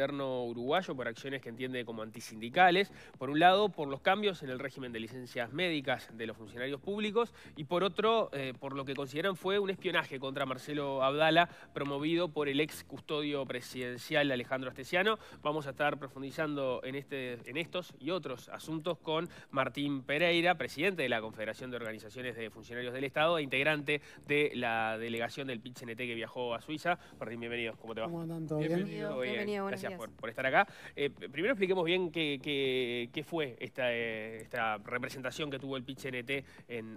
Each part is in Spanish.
gobierno uruguayo por acciones que entiende como antisindicales, por un lado por los cambios en el régimen de licencias médicas de los funcionarios públicos y por otro eh, por lo que consideran fue un espionaje contra Marcelo Abdala promovido por el ex custodio presidencial Alejandro Astesiano. Vamos a estar profundizando en, este, en estos y otros asuntos con Martín Pereira, presidente de la Confederación de Organizaciones de Funcionarios del Estado e integrante de la delegación del cnt que viajó a Suiza. Martín, bienvenido. ¿Cómo te va? Bienvenido, por, estar acá. Eh, primero expliquemos bien qué, fue eh, esta, representación que tuvo el pitch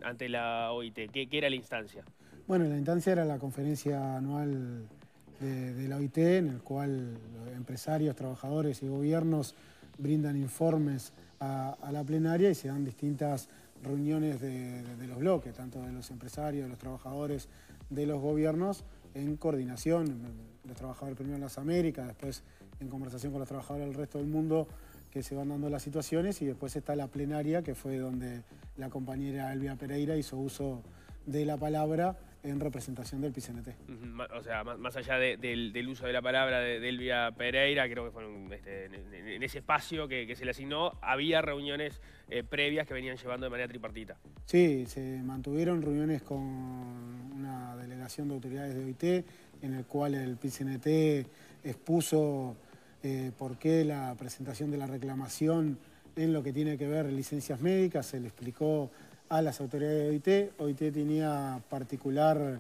ante la OIT. ¿Qué, era la instancia? Bueno, la instancia era la conferencia anual de, la OIT, en el cual empresarios, trabajadores y gobiernos brindan informes a, la plenaria y se dan distintas reuniones de los bloques, tanto de los empresarios, de los trabajadores, de los gobiernos, en coordinación, los trabajadores primero en las Américas, después en conversación con los trabajadores del resto del mundo que se van dando las situaciones y después está la plenaria, que fue donde la compañera Elvia Pereira hizo uso de la palabra en representación del PCNT. O sea, más, allá del, uso de la palabra de, Elvia Pereira, creo que fue este, en, ese espacio que, se le asignó, había reuniones eh, previas que venían llevando de manera tripartita. Sí, se mantuvieron reuniones con una de Autoridades de OIT, en el cual el PICNT expuso eh, por qué la presentación de la reclamación en lo que tiene que ver licencias médicas, se le explicó a las autoridades de OIT. OIT tenía particular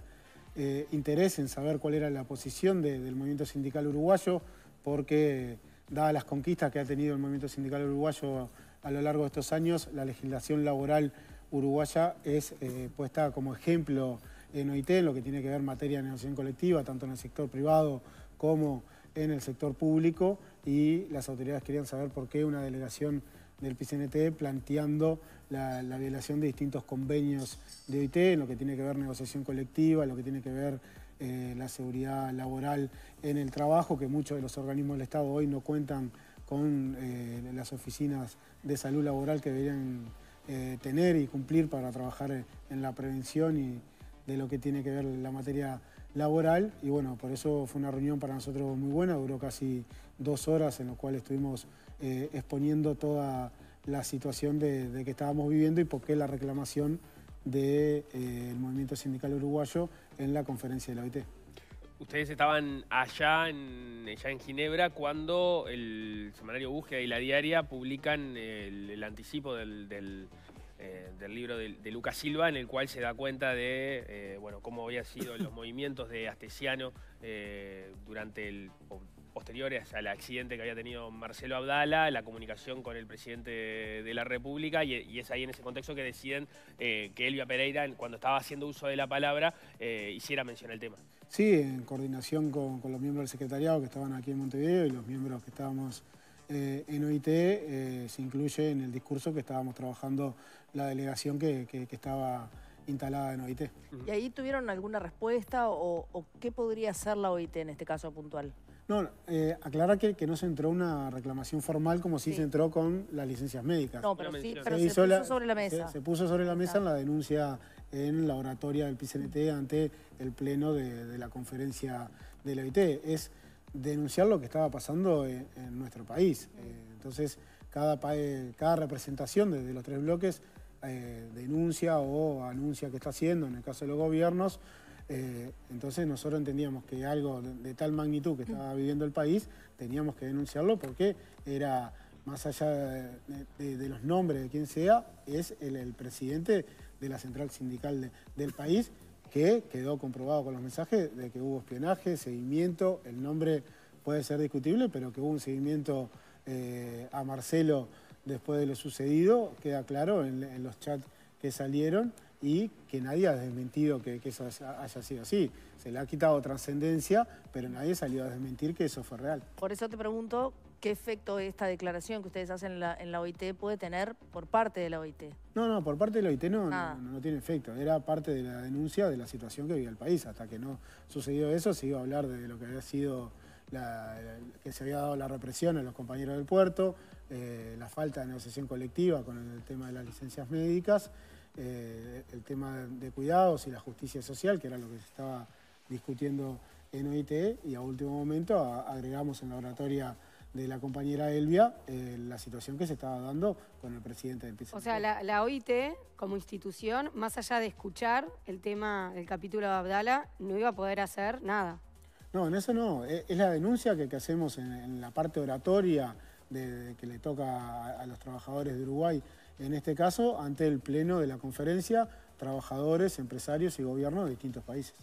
eh, interés en saber cuál era la posición del movimiento sindical uruguayo, porque dadas las conquistas que ha tenido el movimiento sindical uruguayo a lo largo de estos años, la legislación laboral uruguaya es eh, puesta como ejemplo en OIT, en lo que tiene que ver materia de negociación colectiva, tanto en el sector privado como en el sector público, y las autoridades querían saber por qué una delegación del PCNT planteando la, violación de distintos convenios de OIT, en lo que tiene que ver negociación colectiva, en lo que tiene que ver eh, la seguridad laboral en el trabajo, que muchos de los organismos del Estado hoy no cuentan con eh, las oficinas de salud laboral que deberían eh, tener y cumplir para trabajar en la prevención y, de lo que tiene que ver la materia laboral y bueno, por eso fue una reunión para nosotros muy buena, duró casi dos horas en lo cual estuvimos eh, exponiendo toda la situación de, que estábamos viviendo y por qué la reclamación del eh, movimiento sindical uruguayo en la conferencia de la OIT. Ustedes estaban allá en, allá en Ginebra cuando el semanario Búsqueda y la Diaria publican el, anticipo del eh, del libro de, Lucas Silva, en el cual se da cuenta de eh, bueno, cómo habían sido los movimientos de Astesiano eh, durante el posteriores al accidente que había tenido Marcelo Abdala, la comunicación con el presidente de la República, y, es ahí en ese contexto que deciden que Elvia Pereira, cuando estaba haciendo uso de la palabra, hiciera mención al tema. Sí, en coordinación con los miembros del secretariado que estaban aquí en Montevideo y los miembros que estábamos eh, en OIT eh, se incluye en el discurso que estábamos trabajando la delegación que, estaba instalada en OIT. ¿Y ahí tuvieron alguna respuesta o, qué podría hacer la OIT en este caso puntual? No, eh, aclara que, no se entró una reclamación formal como si se entró con las licencias médicas. No, pero, sí, pero se, puso sobre la mesa. Se, puso sobre la mesa en la denuncia en la oratoria del PCNT ante el pleno de, la conferencia de la OIT. Es denunciar lo que estaba pasando en, nuestro país. Eh, entonces, cada, eh, cada representación de, los tres bloques eh, denuncia o anuncia que está haciendo, en el caso de los gobiernos. entonces nosotros entendíamos que algo de, tal magnitud que estaba viviendo el país, teníamos que denunciarlo porque era, más allá de, los nombres de quien sea, es el presidente de la central sindical del país que quedó comprobado con los mensajes de que hubo espionaje, seguimiento, el nombre puede ser discutible, pero que hubo un seguimiento eh, a Marcelo después de lo sucedido, queda claro en, los chats que salieron y que nadie ha desmentido que, eso haya sido así. Se le ha quitado trascendencia, pero nadie ha salió a desmentir que eso fue real. Por eso te pregunto, qué efecto esta declaración que ustedes hacen en la, OIT puede tener por parte de la OIT. No, no, por parte de la OIT ah. no, no, tiene efecto. Era parte de la denuncia de la situación que vivía el país. Hasta que no sucedió eso, se iba a hablar de lo que había sido, que se había dado la represión a los compañeros del puerto, eh, la falta de negociación colectiva con el tema de las licencias médicas, eh, el tema de cuidados y la justicia social, que era lo que se estaba discutiendo en OIT, y a último momento agregamos en la oratoria de la compañera Elvia eh, la situación que se estaba dando con el presidente del O sea, la, OIT como institución, más allá de escuchar el tema del capítulo de Abdala, no iba a poder hacer nada. No, en eso no. E, es, la denuncia que, hacemos en, la parte oratoria que le toca a, los trabajadores de Uruguay, en este caso, ante el pleno de la conferencia, trabajadores, empresarios y gobiernos de distintos países.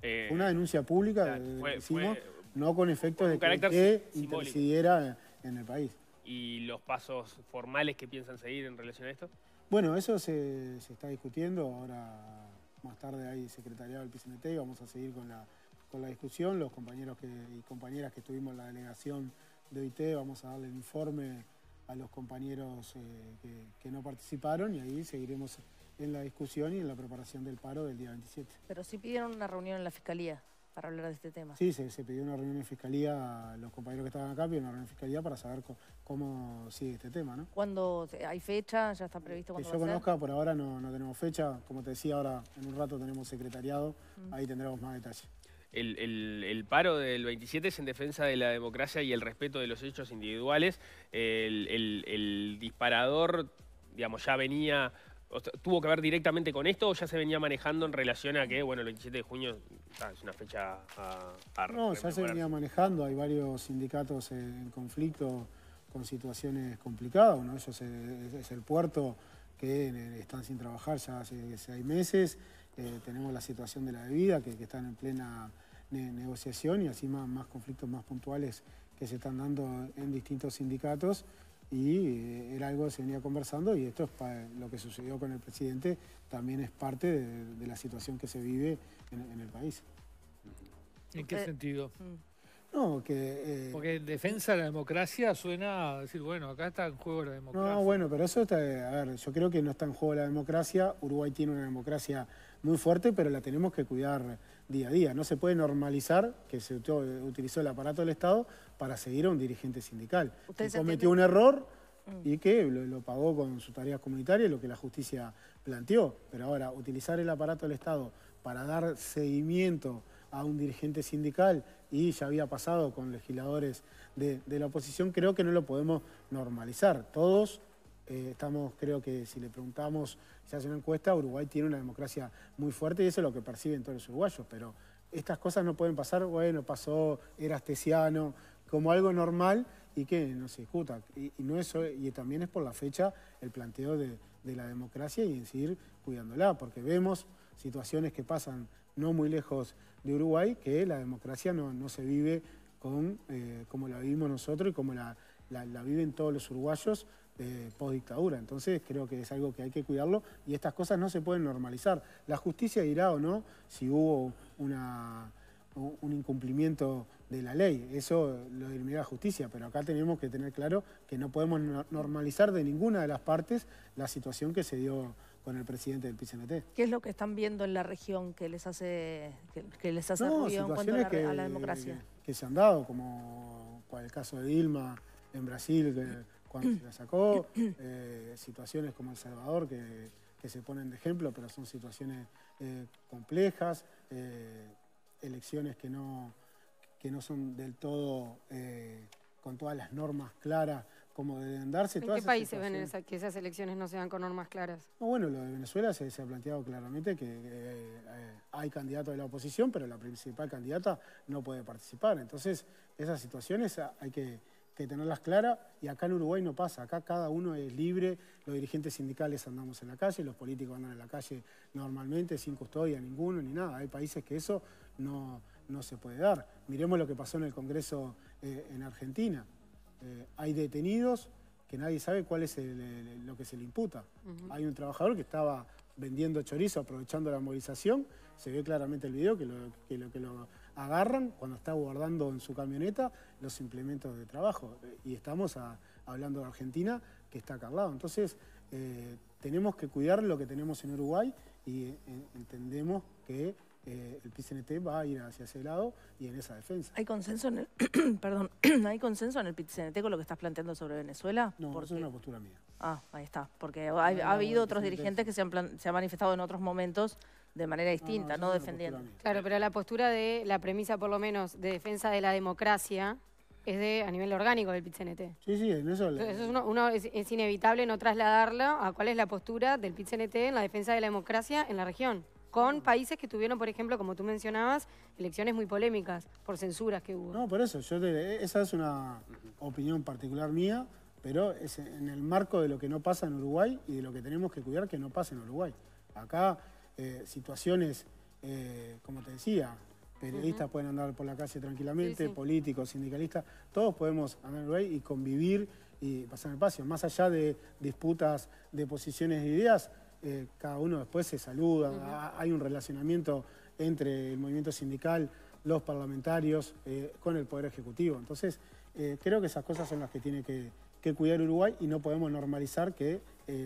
Eh, una denuncia pública, decimos, no con efectos de que incidiera en el país. ¿Y los pasos formales que piensan seguir en relación a esto? Bueno, eso se, está discutiendo. Ahora, más tarde, hay secretariado del PCNT y vamos a seguir con la, discusión. Los compañeros y compañeras que estuvimos en la delegación de OIT, vamos a darle el informe a los compañeros eh, que, que no participaron y ahí seguiremos en la discusión y en la preparación del paro del día 27. Pero sí pidieron una reunión en la Fiscalía para hablar de este tema. Sí, se, pidió una reunión en fiscalía, los compañeros que estaban acá pidieron una reunión en fiscalía para saber cómo, sigue este tema, ¿no? ¿Cuándo hay fecha? ¿Ya está previsto cuándo Que yo conozca, por ahora no, tenemos fecha. Como te decía, ahora en un rato tenemos secretariado, ahí tendremos más detalles. El, paro del 27 es en defensa de la democracia y el respeto de los hechos individuales. el, el disparador, digamos, ya venía ¿Tuvo que ver directamente con esto o ya se venía manejando en relación a que, bueno, el 27 de junio ah, es una fecha a, No, ya se venía manejando. Hay varios sindicatos en conflicto con situaciones complicadas. Uno de ellos es el puerto, que están sin trabajar ya hace seis meses. Eh, tenemos la situación de la bebida, que, están en plena negociación y así más conflictos más puntuales que se están dando en distintos sindicatos y eh, era algo que se venía conversando y esto es lo que sucedió con el presidente también es parte de, la situación que se vive en, el país. ¿En qué eh, sentido? Mm. No, que... Eh, defensa de la democracia suena a decir, bueno, acá está en juego la democracia. No, bueno, pero eso está... A ver, yo creo que no está en juego la democracia. Uruguay tiene una democracia muy fuerte, pero la tenemos que cuidar día a día. No se puede normalizar que se utilizó el aparato del Estado para seguir a un dirigente sindical. usted cometió un error mm. y que lo, pagó con su tarea comunitaria, lo que la justicia planteó. Pero ahora, utilizar el aparato del Estado para dar seguimiento a un dirigente sindical y ya había pasado con legisladores de, la oposición, creo que no lo podemos normalizar. Todos eh, estamos, creo que si le preguntamos se hace una encuesta, Uruguay tiene una democracia muy fuerte y eso es lo que perciben todos los uruguayos, pero estas cosas no pueden pasar, bueno, pasó, era astesiano, como algo normal y que no se discuta. Y, no y también es por la fecha el planteo de, la democracia y en seguir cuidándola, porque vemos situaciones que pasan no muy lejos de Uruguay, que la democracia no, se vive con, eh, como la vivimos nosotros y como la viven todos los uruguayos, eh, postdictadura. Entonces creo que es algo que hay que cuidarlo y estas cosas no se pueden normalizar. La justicia dirá o no si hubo un incumplimiento de la ley, eso lo dirá la justicia, pero acá tenemos que tener claro que no podemos normalizar de ninguna de las partes la situación que se dio con el presidente del PCNT. ¿Qué es lo que están viendo en la región que les hace, que, les a la, democracia? Que se han dado, como el caso de Dilma en Brasil, cuando se la sacó, eh, situaciones como El Salvador que, se ponen de ejemplo, pero son situaciones eh, complejas, eh, elecciones que no, que no son del todo con todas las normas claras como deben darse. ¿En qué países ven que esas elecciones no se dan con normas claras? bueno, lo de Venezuela se, ha planteado claramente que hay candidatos de la oposición, pero la principal candidata no puede participar. Entonces, esas situaciones hay que que tenerlas claras y acá en Uruguay no pasa, acá cada uno es libre, los dirigentes sindicales andamos en la calle, los políticos andan en la calle normalmente sin custodia ninguno ni nada, hay países que eso no, no se puede dar. Miremos lo que pasó en el Congreso eh, en Argentina, eh, hay detenidos que nadie sabe cuál es lo que se le imputa. Hay un trabajador que estaba vendiendo chorizo aprovechando la movilización, se ve claramente el video que que que lo agarran cuando está guardando en su camioneta los implementos de trabajo. Y estamos hablando de Argentina, que está cargado Entonces, eh, tenemos que cuidar lo que tenemos en Uruguay y eh, entendemos que eh, el PCNT va a ir hacia ese lado y en esa defensa. ¿Hay consenso en el, perdón, ¿hay consenso en el PCNT con lo que estás planteando sobre Venezuela? No, eso es una postura mía. Ah, ahí está, porque ha, habido otros dirigentes que se han, se han manifestado en otros momentos de manera distinta, no, defendiendo. Claro, pero la postura de la premisa, por lo menos, de defensa de la democracia es de a nivel orgánico del pit Sí, sí, en eso. eso es, inevitable no trasladarla a cuál es la postura del pit en la defensa de la democracia en la región, con países que tuvieron, por ejemplo, como tú mencionabas, elecciones muy polémicas por censuras que hubo. No, por eso, yo esa es una opinión particular mía, pero es en el marco de lo que no pasa en Uruguay y de lo que tenemos que cuidar que no pase en Uruguay. Acá eh, situaciones, eh, como te decía, periodistas pueden andar por la calle tranquilamente, políticos, sindicalistas, todos podemos andar en Uruguay y convivir y pasar el espacio. Más allá de disputas de posiciones e ideas, eh, cada uno después se saluda, hay un relacionamiento entre el movimiento sindical, los parlamentarios, con el Poder Ejecutivo. Entonces, creo que esas cosas son las que tiene que cuidar Uruguay y no podemos normalizar que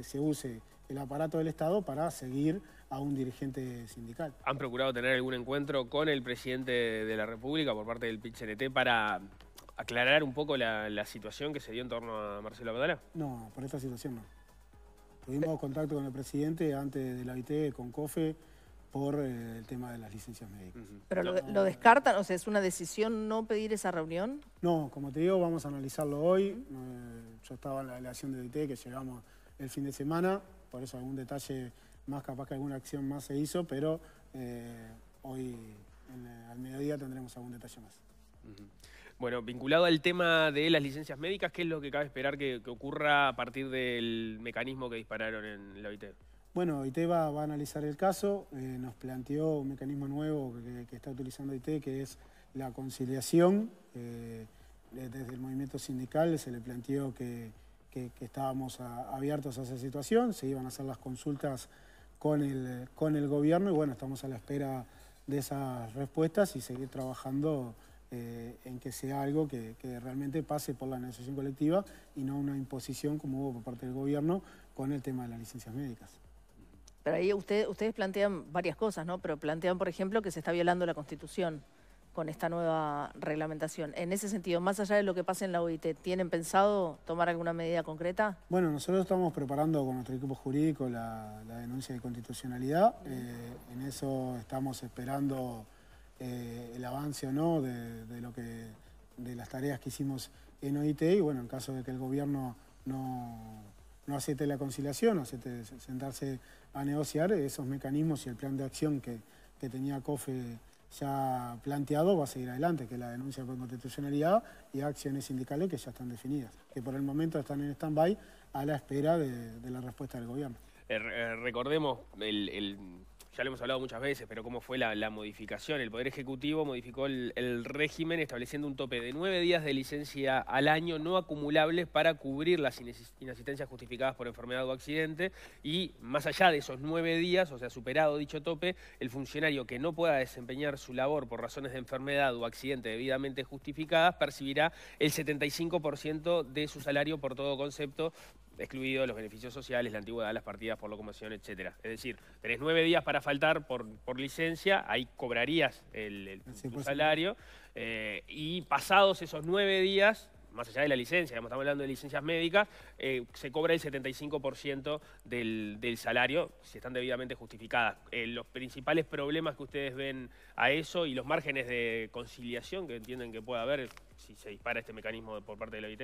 se use el aparato del Estado para seguir a un dirigente sindical. ¿Han procurado tener algún encuentro con el presidente de la República por parte del PCNT para aclarar un poco la, situación que se dio en torno a Marcelo Abdala? No, por esta situación no. Tuvimos contacto con el presidente antes del la OIT, con COFE, por eh, el tema de las licencias médicas. ¿Pero lo, descartan? O sea, ¿es una decisión no pedir esa reunión? No, como te digo, vamos a analizarlo hoy. Eh, yo estaba en la delegación de OIT, que llegamos el fin de semana, por eso algún detalle más capaz que alguna acción más se hizo, pero eh, hoy al mediodía tendremos algún detalle más. Bueno, vinculado al tema de las licencias médicas, ¿qué es lo que cabe esperar que, ocurra a partir del mecanismo que dispararon en la OIT? Bueno, OIT va, a analizar el caso, eh, nos planteó un mecanismo nuevo que, está utilizando OIT, que es la conciliación. Eh, desde el movimiento sindical se le planteó que, estábamos abiertos a esa situación, se iban a hacer las consultas con el, con el gobierno y bueno, estamos a la espera de esas respuestas y seguir trabajando eh, en que sea algo que, realmente pase por la negociación colectiva y no una imposición como hubo por parte del gobierno con el tema de las licencias médicas. Pero ahí usted, ustedes plantean varias cosas, ¿no? Pero plantean, por ejemplo, que se está violando la Constitución con esta nueva reglamentación. En ese sentido, más allá de lo que pasa en la OIT, ¿tienen pensado tomar alguna medida concreta? Bueno, nosotros estamos preparando con nuestro equipo jurídico la, denuncia de constitucionalidad. Eh, en eso estamos esperando eh, el avance o no de, lo que, de las tareas que hicimos en OIT y bueno, en caso de que el gobierno no, no acepte la conciliación, acepte sentarse a negociar esos mecanismos y el plan de acción que, que tenía COFE ya planteado va a seguir adelante, que la denuncia por constitucionalidad y acciones sindicales que ya están definidas, que por el momento están en stand-by a la espera de, la respuesta del gobierno. Eh, eh, recordemos el ya lo hemos hablado muchas veces, pero cómo fue la, modificación. El Poder Ejecutivo modificó el, el, régimen estableciendo un tope de nueve días de licencia al año no acumulables para cubrir las inasistencias justificadas por enfermedad o accidente y más allá de esos nueve días, o sea, superado dicho tope, el funcionario que no pueda desempeñar su labor por razones de enfermedad o accidente debidamente justificadas percibirá el 75% de su salario por todo concepto excluidos los beneficios sociales, la antigüedad, las partidas por locomoción, etcétera. Es decir, tenés nueve días para faltar por, por licencia, ahí cobrarías el, salario eh, y pasados esos nueve días más allá de la licencia, estamos hablando de licencias médicas, eh, se cobra el 75% del, del, salario si están debidamente justificadas. Eh, los principales problemas que ustedes ven a eso y los márgenes de conciliación que entienden que puede haber si se dispara este mecanismo por parte de la OIT.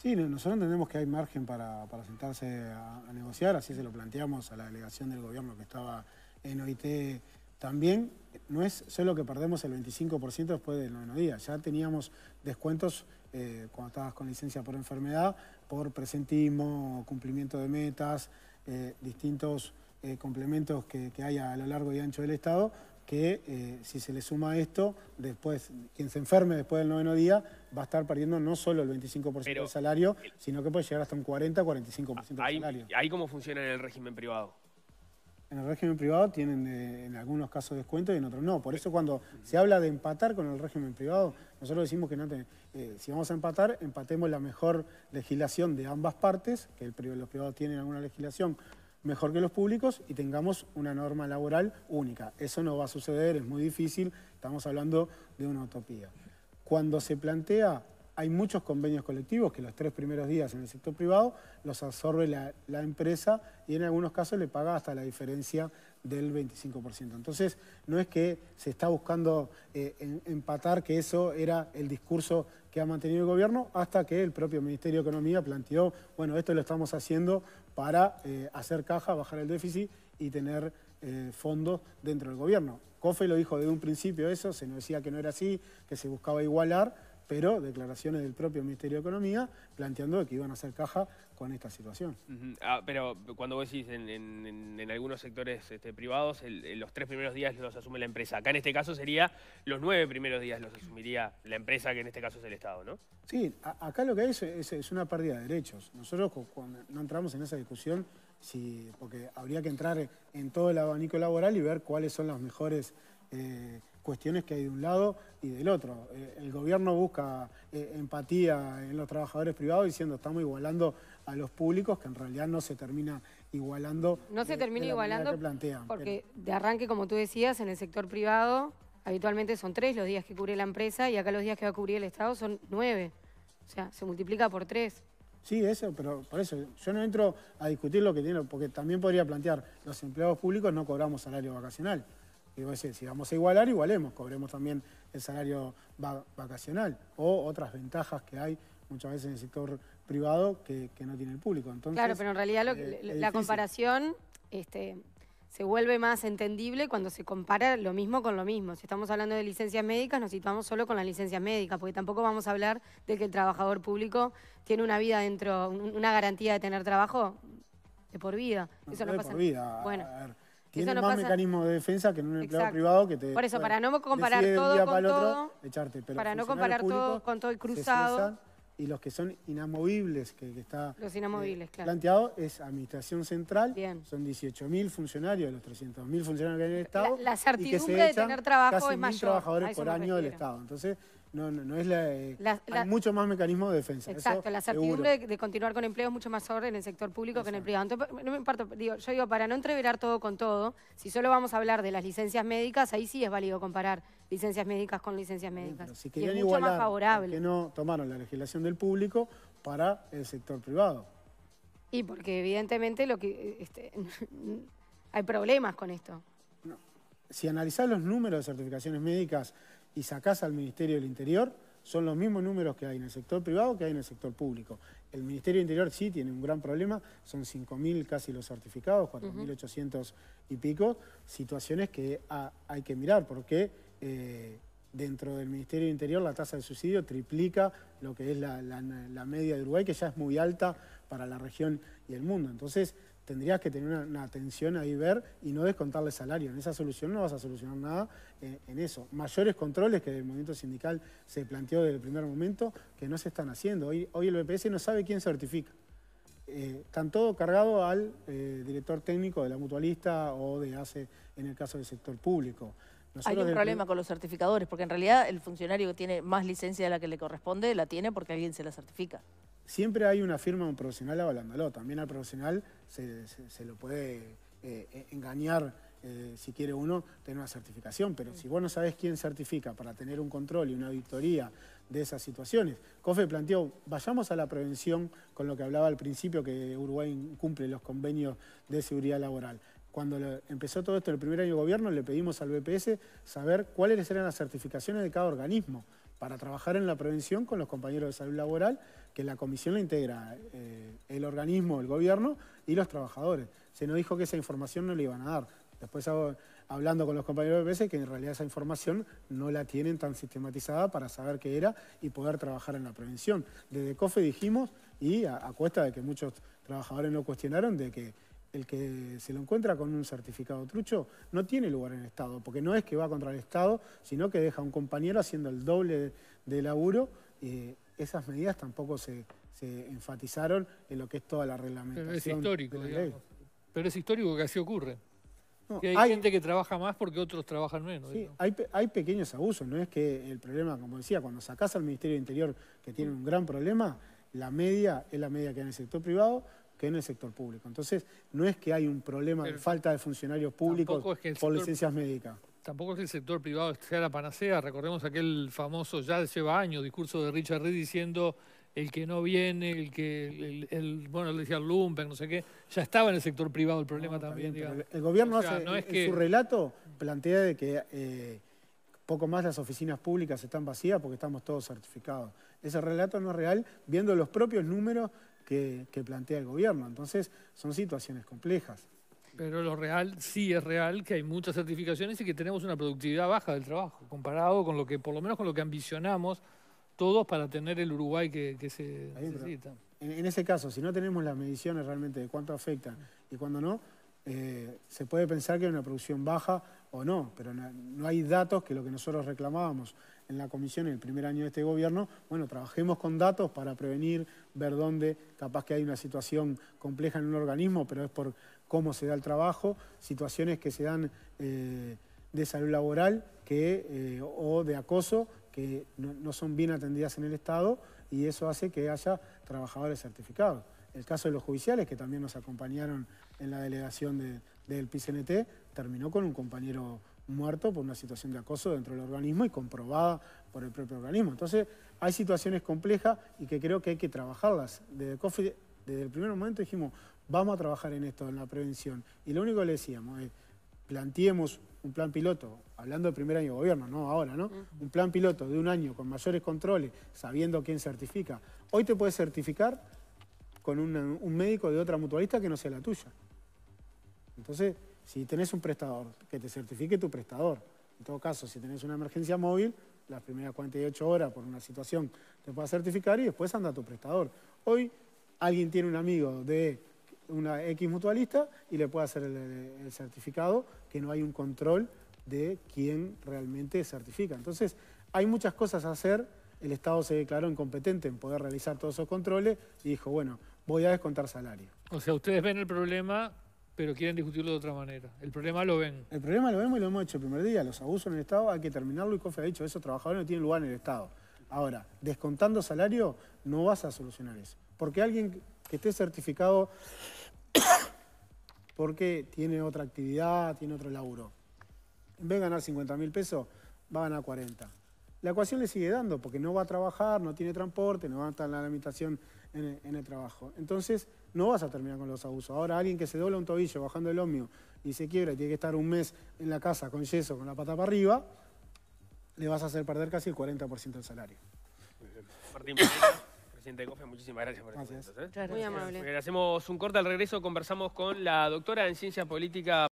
Sí, nosotros entendemos que hay margen para, sentarse a, negociar, así se lo planteamos a la delegación del gobierno que estaba en OIT también. No es solo que perdemos el 25% después del noveno días. ya teníamos descuentos eh, cuando estabas con licencia por enfermedad, por presentismo, cumplimiento de metas, eh, distintos eh, complementos que hay a lo largo y ancho del Estado, que eh, si se le suma esto, después, quien se enferme después del noveno día va a estar perdiendo no solo el 25% del salario, sino que puede llegar hasta un 40-45% del salario. ¿Y ¿Ahí cómo funciona en el régimen privado? En el régimen privado tienen eh, en algunos casos descuento y en otros no. Por eso cuando se habla de empatar con el régimen privado, nosotros decimos que no eh, si vamos a empatar, empatemos la mejor legislación de ambas partes, que el, los privados tienen alguna legislación mejor que los públicos y tengamos una norma laboral única. Eso no va a suceder, es muy difícil, estamos hablando de una utopía. Cuando se plantea, hay muchos convenios colectivos que los tres primeros días en el sector privado los absorbe la, empresa y en algunos casos le paga hasta la diferencia del 25%. Entonces, no es que se está buscando eh, empatar, que eso era el discurso que ha mantenido el gobierno, hasta que el propio Ministerio de Economía planteó, bueno, esto lo estamos haciendo para eh, hacer caja, bajar el déficit y tener eh, fondos dentro del gobierno. COFE lo dijo desde un principio eso, se nos decía que no era así, que se buscaba igualar, pero declaraciones del propio Ministerio de Economía planteando que iban a hacer caja con esta situación. Ah, pero cuando vos decís en, algunos sectores este, privados, los tres primeros días los asume la empresa. Acá en este caso sería los nueve primeros días los asumiría la empresa, que en este caso es el Estado, ¿no? Sí, acá lo que hay es, una pérdida de derechos. Nosotros no entramos en esa discusión porque habría que entrar en todo el abanico laboral y ver cuáles son las mejores... Eh, cuestiones que hay de un lado y del otro. Eh, el gobierno busca eh, empatía en los trabajadores privados diciendo estamos igualando a los públicos, que en realidad no se termina igualando. No se termina igualando porque de arranque, como tú decías, en el sector privado habitualmente son tres los días que cubre la empresa y acá los días que va a cubrir el Estado son nueve. O sea, se multiplica por tres. Sí, eso, pero por eso yo no entro a discutir lo que tiene, porque también podría plantear, los empleados públicos no cobramos salario vacacional si vamos a igualar, igualemos, cobremos también el salario vacacional o otras ventajas que hay muchas veces en el sector privado que, no tiene el público. Entonces, claro, pero en realidad eh, la, comparación este, se vuelve más entendible cuando se compara lo mismo con lo mismo. Si estamos hablando de licencias médicas, nos situamos solo con las licencias médicas, porque tampoco vamos a hablar de que el trabajador público tiene una vida dentro, una garantía de tener trabajo de por vida. Eso no, Por vida. Bueno tiene más mecanismos de defensa que en un empleado privado que te... Por eso, para no comparar todo con para todo, para no comparar todo con todo y cruzado. Y los que son inamovibles, que, está los inamovibles, eh, claro. planteado, es Administración Central. Son 18.000 funcionarios de los 300.000 funcionarios que hay en el Estado. La, certidumbre y que se de tener trabajo casi es trabajadores por año del Estado. Entonces, no, no, no es la, eh, hay mucho más mecanismo de defensa. Exacto, la certidumbre de, continuar con empleo es mucho más orden en el sector público que en el privado. Entonces, no me digo, yo digo, para no entreverar todo con todo, si solo vamos a hablar de las licencias médicas, ahí sí es válido comparar licencias médicas con licencias médicas. es mucho más favorable. Que no tomaron la legislación del público para el sector privado. Y porque evidentemente lo que este, hay problemas con esto. Si analizás los números de certificaciones médicas y sacás al Ministerio del Interior, son los mismos números que hay en el sector privado que hay en el sector público. El Ministerio del Interior sí tiene un gran problema, son 5.000 casi los certificados, 4.800 y pico, situaciones que ah, hay que mirar porque eh, dentro del Ministerio del Interior la tasa de suicidio triplica lo que es la, la media de Uruguay, que ya es muy alta para la región y el mundo. Entonces, tendrías que tener una, atención ahí ver y no descontarle salario. En esa solución no vas a solucionar nada eh, en eso. Mayores controles que el movimiento sindical se planteó desde el primer momento que no se están haciendo. Hoy, el BPS no sabe quién certifica. Eh, están todo cargado al eh, director técnico de la mutualista o de ACE en el caso del sector público. Hay un problema con los certificadores, porque en realidad el funcionario que tiene más licencia de la que le corresponde la tiene porque alguien se la certifica siempre hay una firma un profesional avalándolo. También al profesional se, lo puede eh, e, engañar, eh, si quiere uno, tener una certificación. Pero si vos no sabés quién certifica para tener un control y una auditoría de esas situaciones, COFE planteó, vayamos a la prevención con lo que hablaba al principio, que Uruguay cumple los convenios de seguridad laboral cuando empezó todo esto el primer año de gobierno, le pedimos al BPS saber cuáles eran las certificaciones de cada organismo para trabajar en la prevención con los compañeros de salud laboral, que la comisión la integra eh, el organismo, el gobierno y los trabajadores. Se nos dijo que esa información no le iban a dar. Después hablando con los compañeros de veces, que en realidad esa información no la tienen tan sistematizada para saber qué era y poder trabajar en la prevención. Desde COFE dijimos, y a, a cuesta de que muchos trabajadores no cuestionaron, de que el que se lo encuentra con un certificado trucho no tiene lugar en el Estado, porque no es que va contra el Estado, sino que deja a un compañero haciendo el doble de laburo. y esas medidas tampoco se, enfatizaron en lo que es toda la reglamentación. Pero es histórico, Pero es histórico que así ocurre. que hay, gente que trabaja más porque otros trabajan menos. hay, hay, pequeños abusos, no es que el problema, como decía, cuando sacas al Ministerio de Interior, que tiene un gran problema, la media es la media que hay en el sector privado, que en el sector público. Entonces, no es que hay un problema de falta de funcionarios públicos por licencias médicas. Tampoco es que el sector privado sea la panacea. Recordemos aquel famoso, ya lleva años, discurso de Richard Reed diciendo el que no viene, el que, el, el bueno, le decía Lumpen, no sé qué, ya estaba en el sector privado el problema también. el, gobierno hace, su relato plantea de que eh, poco más las oficinas públicas están vacías porque estamos todos certificados. Ese relato no es real, viendo los propios números que, plantea el gobierno. Entonces, son situaciones complejas. Pero lo real sí es real que hay muchas certificaciones y que tenemos una productividad baja del trabajo, comparado con lo que, por lo menos con lo que ambicionamos todos para tener el Uruguay que, se necesita. En, ese caso, si no tenemos las mediciones realmente de cuánto afectan y cuándo no, eh, se puede pensar que hay una producción baja o no, pero no hay datos que lo que nosotros reclamábamos en la comisión en el primer año de este gobierno, bueno, trabajemos con datos para prevenir, ver dónde capaz que hay una situación compleja en un organismo, pero es por cómo se da el trabajo, situaciones que se dan eh, de salud laboral que, eh, o de acoso que no, son bien atendidas en el Estado y eso hace que haya trabajadores certificados. El caso de los judiciales, que también nos acompañaron en la delegación del PCNT, terminó con un compañero muerto por una situación de acoso dentro del organismo y comprobada por el propio organismo. Entonces, hay situaciones complejas y que creo que hay que trabajarlas. Desde el, desde el primer momento dijimos, vamos a trabajar en esto, en la prevención. Y lo único que le decíamos es, planteemos un plan piloto, hablando del primer año de gobierno, no ahora, ¿no? Un plan piloto de un año con mayores controles, sabiendo quién certifica. Hoy te puedes certificar con un médico de otra mutualista que no sea la tuya. Entonces, si tenés un prestador, que te certifique tu prestador. En todo caso, si tenés una emergencia móvil, las primeras 48 horas por una situación te pueda certificar y después anda tu prestador. Hoy alguien tiene un amigo de una X mutualista y le puede hacer el, el certificado, que no hay un control de quién realmente certifica. Entonces, hay muchas cosas a hacer. El Estado se declaró incompetente en poder realizar todos esos controles y dijo, bueno, voy a descontar salario. O sea, ustedes ven el problema pero quieren discutirlo de otra manera. El problema lo ven. El problema lo vemos y lo hemos hecho el primer día. Los abusos en el Estado hay que terminarlo y COFE ha dicho, esos trabajadores no tienen lugar en el Estado. Ahora, descontando salario no vas a solucionar eso. Porque alguien que esté certificado porque tiene otra actividad, tiene otro laburo, ven a ganar 50 mil pesos, va a ganar 40. La ecuación le sigue dando porque no va a trabajar, no tiene transporte, no va a estar en la limitación en en el trabajo. Entonces, no vas a terminar con los abusos. Ahora alguien que se dobla un tobillo bajando el omio y se quiebra y tiene que estar un mes en la casa con yeso, con la pata para arriba, le vas a hacer perder casi el 40% del salario. Martín presidente de COFE, muchísimas gracias por este gracias. este Muy amable. Hacemos un corte al regreso, conversamos con la doctora en ciencia política.